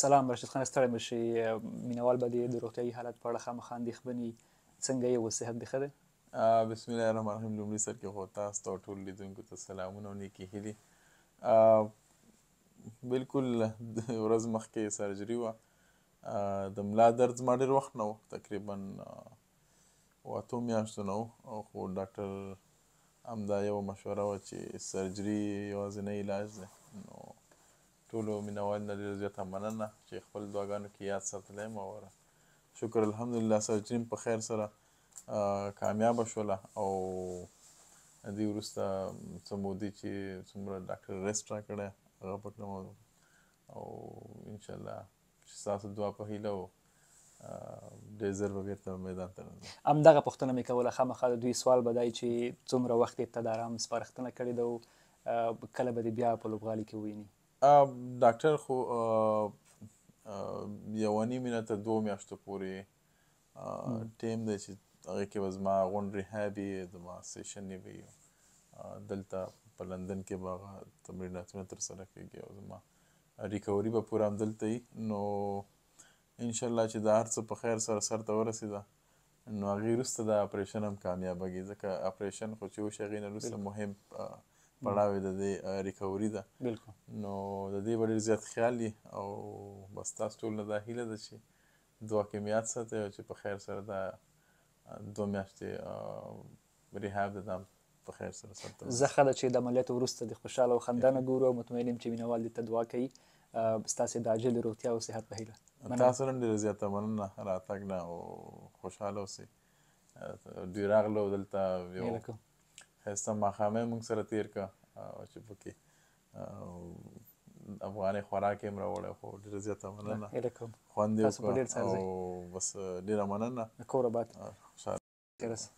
سلام رشید خان ستړی مشي مینوال به د روغتیايي حالت په اړه خامخا اندېښمني څنګه یې اوس صحت به ښه دی بسم الله الرحمن الرحیم لومړي سر کې خو تاسو ته ټول لیدونکو ته سلامونه او نیکې هیلې بالکل ورځ مخکې سرجري وه د ملا درد زما ډېر وخت نه و تقریبا واته میاشتو نه و خو ډاکټر همدا یوه مشوره وه چې سرجري یوازینی علاج دی نو ټولو مینوالو نه ډېره زیاته مننه چې خپل دعاګانو کې یاد ساتلی یم او شکر الحمدلله سرجرین په خیر سره کامیابه شوله او دې وروسته څه مودې چې څومره ډاکټر ریسټ راکړی هغه پکړم او انشاءالله چې ستاسو دعا په هیله و ډېر ژر به بېرته میدان ته راځم همدغه پوښتنه مې کوله خامخا د دوی سوال به دای چې څومره وخت یې ابتدا رام سپارښتنه کړې ده او کله به دې بیا په لوبغالي کې وویني ډاکټر خو یوه نیم نه تر دوو میاشتو پورې ټیم دی چې هغې کې به زما غونډ ریهاب یي زما سیشن یې وي دلته په لندن کې به هغه تمریناتونه ترسره کېږي او زما ریکوري به پوره همدلته وي نو انشاءالله چې دا هر څه په خیر سره سرته ورسېده نو هغې وروسته د اپریشن هم کامیابه ځکه اپریشن خو چې وشي هغې نه وروسته مهم آ, پړاو د دې ریکوري ده بالکل نو د دې ډېر زیات خیال دي او بس تاسو ټول نه دا هیله ده چې دوا کې میات ساتي او چې په خیر سره دا دوه میاشتې ریهاب د دام په خیر سره ساتي زه خاله چې د عملیات وروسته د خوشاله او خندانه ګورو او مطمئن یم چې مینوال دې ته دعا کوي ستاسو د عاجل روغتیا او صحت په هیله تاسو هم ډېر زیات مننه راتګ نه او خوشاله اوسئ دوی راغلو دلته یو خسته مخامه موږ سره تیر کا او چې پکې افغاني خوراک هم راوړل خو ډیر زیاته مننه خوند یې او بس ډیره مننه کور بات